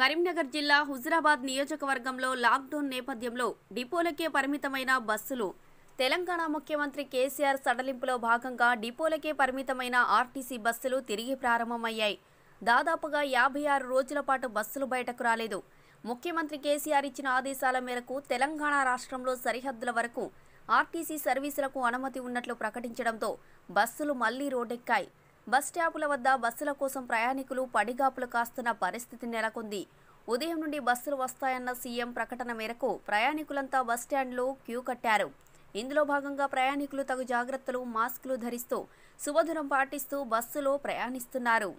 కరీంనగర్ జిల్లా హుజరాబాద్ నియోజకవర్గంలో లాక్డౌన్ నేపథ్యంలో డిపోలకే పరిమితమైన బస్సులు తెలంగాణ ముఖ్యమంత్రి కేసీఆర్ సడలింపులో భాగంగా డిపోలకే పరిమితమైన ఆర్టీసీ బస్సులు తిరిగి ప్రారంభమయ్యాయి దాదాపుగా యాభై ఆరు రోజుల పాటు బస్సులు బయటకు రాలేదు ముఖ్యమంత్రి కేసీఆర్ ఇచ్చిన ఆదేశాల మేరకు తెలంగాణ రాష్ట్రంలో సరిహద్దుల వరకు ఆర్టీసీ సర్వీసులకు అనుమతి ఉన్నట్లు ప్రకటించడంతో బస్సులు మళ్లీ రోడ్డెక్కాయి బస్ స్టాపుల వద్ద బస్సుల కోసం ప్రయాణికులు పడిగాపులు కాస్తున్న పరిస్థితి నెలకొంది ఉదయం నుండి బస్సులు వస్తాయన్న సీఎం ప్రకటన మేరకు ప్రయాణికులంతా బస్ స్టాండ్లో క్యూ కట్టారు ఇందులో భాగంగా ప్రయాణికులు తగు జాగ్రత్తలు మాస్కులు ధరిస్తూ శుభదూరం పాటిస్తూ బస్సులో ప్రయాణిస్తున్నారు